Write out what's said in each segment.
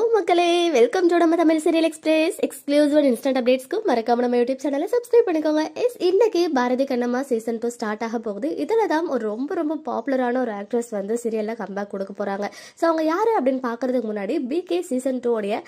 hello மக்களே welcome to நம்ம Tamil serial express exclusive and instant அப்டேட்ஸ்க்கு மறக்காம நம்ம யூடியூப் சேனலை சப்ஸ்கிரைப் பண்ணிக்கோங்க எஸ் இன்னைக்கு Bharathi Kannamma season two start ஆக போகுது இதில் தான் ஒரு ரொம்ப ரொம்ப பாப்புலரான ஒரு ஆக்ட்ரஸ் வந்து சீரியலில் கம்பேக் கொடுக்க போகிறாங்க ஸோ அவங்க யார் அப்படின்னு பார்க்கறதுக்கு முன்னாடி பிகே சீசன் உடைய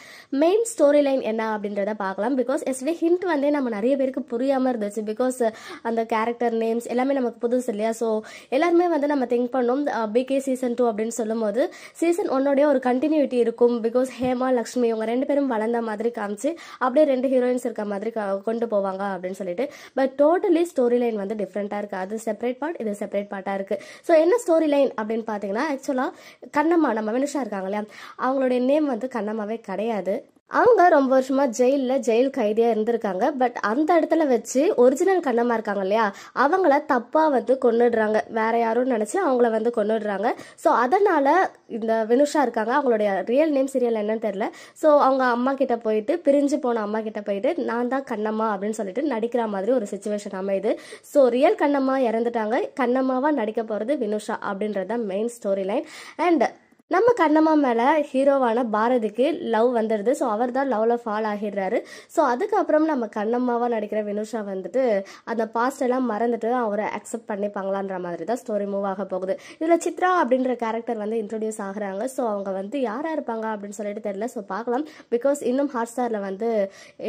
மெயின் ஸ்டோரி லைன் என்ன அப்படின்றத பார்க்கலாம் பிகாஸ் எஸ்வே ஹிண்ட் வந்து நம்ம நிறைய பேருக்கு புரியாமல் இருந்துச்சு பிகாஸ் அந்த கேரக்டர் நேம்ஸ் எல்லாமே நமக்கு புதுசு இல்லையா ஸோ எல்லாருமே வந்து நம்ம திங்க் பண்ணோம் பிகே சீசன் டூ அப்படின்னு சொல்லும்போது சீசன் ஒன்னோடைய ஒரு கண்டினியூட்டி இருக்கும் பிகாஸ் ஹேமா லக்ஷ்மி இவங்க ரெண்டு பேரும் வளர்ந்த மாதிரி காமிச்சு அப்படியே ரெண்டு ஹீரோயின்ஸ் இருக்க மாதிரி கொண்டு போவாங்க அப்படின்னு சொல்லிட்டு பட் டோட்டலி ஸ்டோரி லைன் வந்து டிஃப்ரெண்ட்டாக இருக்குது அது செப்பரேட் பார்ட் இது செப்பரேட் பார்ட்டாக இருக்குது ஸோ என்ன ஸ்டோரி லைன் அப்படின்னு பார்த்தீங்கன்னா ஆக்சுவலாக கண்ணம்மா நம்ம மனுஷா இருக்காங்க இல்லையா அவங்களுடைய நேம் வந்து கண்ணம்மாவே கிடையாது அவங்க ரொம்ப வருஷமா ஜெயிலில் ஜெயில் கைதியா இருந்திருக்காங்க பட் அந்த இடத்துல வச்சு ஒரிஜினல் கண்ணமா இருக்காங்க இல்லையா அவங்கள தப்பா வந்து கொண்டுடுறாங்க வேற யாரும் நினைச்சு அவங்கள வந்து கொண்டுடுறாங்க ஸோ அதனால இந்த வினுஷா இருக்காங்க அவங்களுடைய ரியல் நேம் சீரியல் என்னன்னு தெரியல ஸோ அவங்க அம்மா கிட்ட போயிட்டு பிரிஞ்சு போன அம்மா கிட்ட போயிட்டு நான் தான் கண்ணம்மா அப்படின்னு சொல்லிட்டு நடிக்கிற மாதிரி ஒரு சுச்சுவேஷன் அமையுது ஸோ ரியல் கண்ணம்மா இறந்துட்டாங்க கண்ணம்மாவா நடிக்க போறது வினுஷா அப்படின்றது தான் மெயின் ஸ்டோரி லைன் அண்ட் நம்ம கண்ணம்மா மேலே ஹீரோவான பாரதிக்கு லவ் வந்துடுது ஸோ அவர் தான் லவ்வில் ஃபால் ஆகிடுறாரு ஸோ அதுக்கப்புறம் நம்ம கண்ணம்மாவாக நடிக்கிற வினுஷா வந்துட்டு அந்த பாஸ்ட் எல்லாம் மறந்துட்டு அவரை அக்செப்ட் பண்ணிப்பாங்களான்ற மாதிரி தான் ஸ்டோரி மூவ் ஆக போகுது இதில் சித்ரா அப்படின்ற கேரக்டர் வந்து இன்ட்ரடியூஸ் ஆகுறாங்க ஸோ அவங்க வந்து யாராக இருப்பாங்க அப்படின்னு சொல்லிட்டு தெரியல ஸோ பார்க்கலாம் பிகாஸ் இன்னும் ஹாட் ஸ்டாரில் வந்து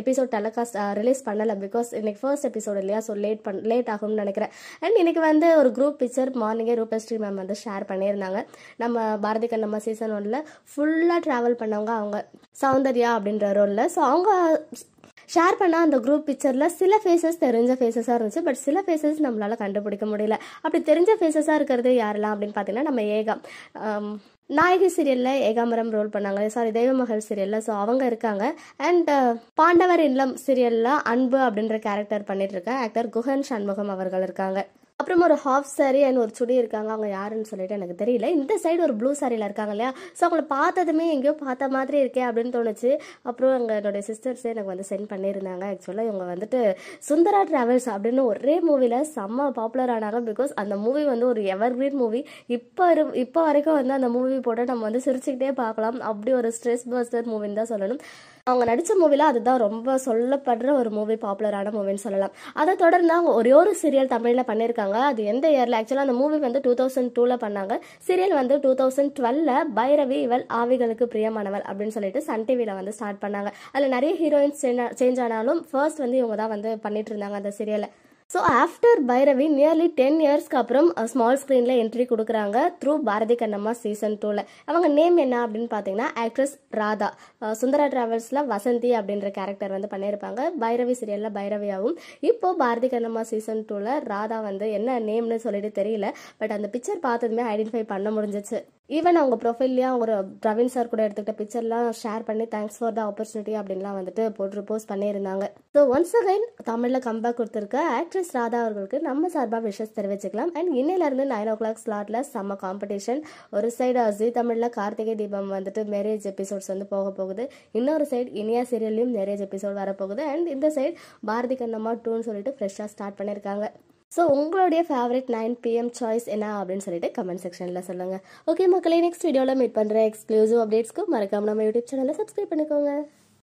எபிசோட் டெலகாஸ்ட் ரிலீஸ் பண்ணலை பிகாஸ் இன்னைக்கு ஃபர்ஸ்ட் எபிசோட் இல்லையா ஸோ லேட் பண் லேட் ஆகும்னு நினைக்கிறேன் அண்ட் இன்னைக்கு வந்து ஒரு குரூப் பிக்சர் மார்னிங்கே ரூபஸ்ரீ மேம் வந்து ஷேர் பண்ணியிருந்தாங்க நம்ம பாரதி கண்ணம் நம்ம சீசன் ஒன்ல ஃபுல்லாக ட்ராவல் பண்ணவங்க அவங்க சௌந்தர்யா அப்படின்ற ரோலில் ஸோ அவங்க ஷேர் பண்ண அந்த குரூப் பிக்சரில் சில ஃபேஸஸ் தெரிஞ்ச ஃபேஸஸாக இருந்துச்சு பட் சில ஃபேஸஸ் நம்மளால் கண்டுபிடிக்க முடியல அப்படி தெரிஞ்ச ஃபேஸஸாக இருக்கிறது யாரெல்லாம் அப்படின்னு பார்த்தீங்கன்னா நம்ம ஏகம் நாயகி சீரியலில் ஏகாமரம் ரோல் பண்ணாங்க சாரி தெய்வமகள் சீரியலில் ஸோ அவங்க இருக்காங்க அண்ட் பாண்டவர் இல்லம் சீரியலில் அன்பு அப்படின்ற கேரக்டர் பண்ணிட்டு இருக்க ஆக்டர் குஹன் சண்முகம் அவர்கள் இருக்காங்க அப்புறம் ஒரு ஹாஃப் சாரி அண்ட் ஒரு சுடி இருக்காங்க அவங்க யாருன்னு சொல்லிட்டு எனக்கு தெரியல இந்த சைடு ஒரு ப்ளூ சாரியில் இருக்காங்க இல்லையா ஸோ அவங்களை பார்த்ததுமே எங்கேயோ பார்த்த மாதிரி இருக்கே அப்படின்னு தோணுச்சு அப்புறம் என்னுடைய சிஸ்டர்ஸே எனக்கு வந்து சென்ட் பண்ணியிருந்தாங்க ஆக்சுவலாக இவங்க வந்துட்டு சுந்தரா ட்ராவல்ஸ் அப்படின்னு ஒரே மூவியில் செம்ம பாப்புலர் ஆனாங்க பிகாஸ் அந்த மூவி வந்து ஒரு எவர் கிரீன் மூவி இப்போ இரு இப்போ வரைக்கும் வந்து அந்த மூவி போட்டு நம்ம வந்து சிரிச்சுக்கிட்டே பார்க்கலாம் அப்படி ஒரு ஸ்ட்ரெஸ் பஸ்டர் மூவின்னு தான் சொல்லணும் அவங்க நடித்த மூவியில் அதுதான் ரொம்ப சொல்லப்படுற ஒரு மூவி பாப்புலரான மூவின்னு சொல்லலாம் அதை தொடர்ந்து அவங்க ஒரே ஒரு சீரியல் தமிழில் பண்ணியிருக்காங்க பண்ணாங்க அது எந்த இயர்ல ஆக்சுவலாக அந்த மூவி வந்து டூ தௌசண்ட் டூவில் பண்ணாங்க சீரியல் வந்து டூ தௌசண்ட் டுவெல்ல பைரவி இவள் ஆவிகளுக்கு பிரியமானவள் அப்படின்னு சொல்லிட்டு சன் டிவியில் வந்து ஸ்டார்ட் பண்ணாங்க அதில் நிறைய ஹீரோயின்ஸ் சேஞ்ச் ஆனாலும் ஃபர்ஸ்ட் வந்து இவங்க தான் வந்து பண்ணிட்டு இருந்தாங்க அந்த சீரியலை so after Bhairavi nearly ten இயர்ஸ்க்கு அப்புறம் ஸ்மால் ஸ்க்ரீனில் என்ட்ரி கொடுக்குறாங்க த்ரூ பாரதி கண்ணம்மா சீசன் டூவில் அவங்க நேம் என்ன அப்படின்னு பார்த்தீங்கன்னா ஆக்ட்ரஸ் ராதா uh, சுந்தரா ட்ராவல்ஸில் வசந்தி அப்படின்ற கேரக்டர் வந்து பண்ணியிருப்பாங்க பைரவி சீரியலில் பைரவியாகவும் இப்போது பாரதி கண்ணம்மா சீசன் டூவில் ராதா வந்து என்ன நேம்னு சொல்லிட்டு தெரியல பட் அந்த பிக்சர் பார்த்ததுமே ஐடென்டிஃபை பண்ண முடிஞ்சிச்சு ஈவன் அவங்க ப்ரொஃபைல்லையே அவங்க பிரவீன் சார் கூட எடுத்துக்கிட்ட பிக்சர்லாம் ஷேர் பண்ணி தேங்க்ஸ் ஃபார் த ஆப்பர்ச்சுனிட்டி அப்படின்லாம் வந்துட்டு போட்டு போஸ்ட் பண்ணியிருந்தாங்க ஸோ ஒன்ஸ் அகைன் தமிழில் கம்பேக் கொடுத்துருக்க ஆக்ட்ரஸ் ராதா அவர்களுக்கு நம்ம சார்பாக விஷஸ் தெரிவிச்சுக்கலாம் அண்ட் இன்னிலேருந்து நைன் ஓ கிளாக் ஸ்லாட்டில் செம்ம காம்படிஷன் ஒரு சைடு ஜி தமிழில் கார்த்திகை தீபம் வந்துட்டு மேரேஜ் எபிசோட்ஸ் வந்து போக போகுது இன்னொரு சைடு இனியா சீரியல்லையும் மேரேஜ் எபிசோட் வரப்போகுது அண்ட் இந்த சைடு பாரதி கண்ணம்மா டூன்னு சொல்லிட்டு ஃப்ரெஷ்ஷாக ஸ்டார்ட் பண்ணியிருக்காங்க ஸோ உங்களுடைய ஃபேவரட் நைன் பிஎம் சாய்ஸ் என்ன அப்படின்னு சொல்லிட்டு கமெண்ட் செக்ஷனில் சொல்லுங்கள் ஓகே மக்களே நெக்ஸ்ட் வீடியோவில் மீட் பண்ணுற எக்ஸ்க்ளூசிவ் அப்டேட்ஸ்க்கு மறக்காமல் நம்ம யூடியூப் சேனலில் சப்ஸ்கிரைப் பண்ணிக்கோங்க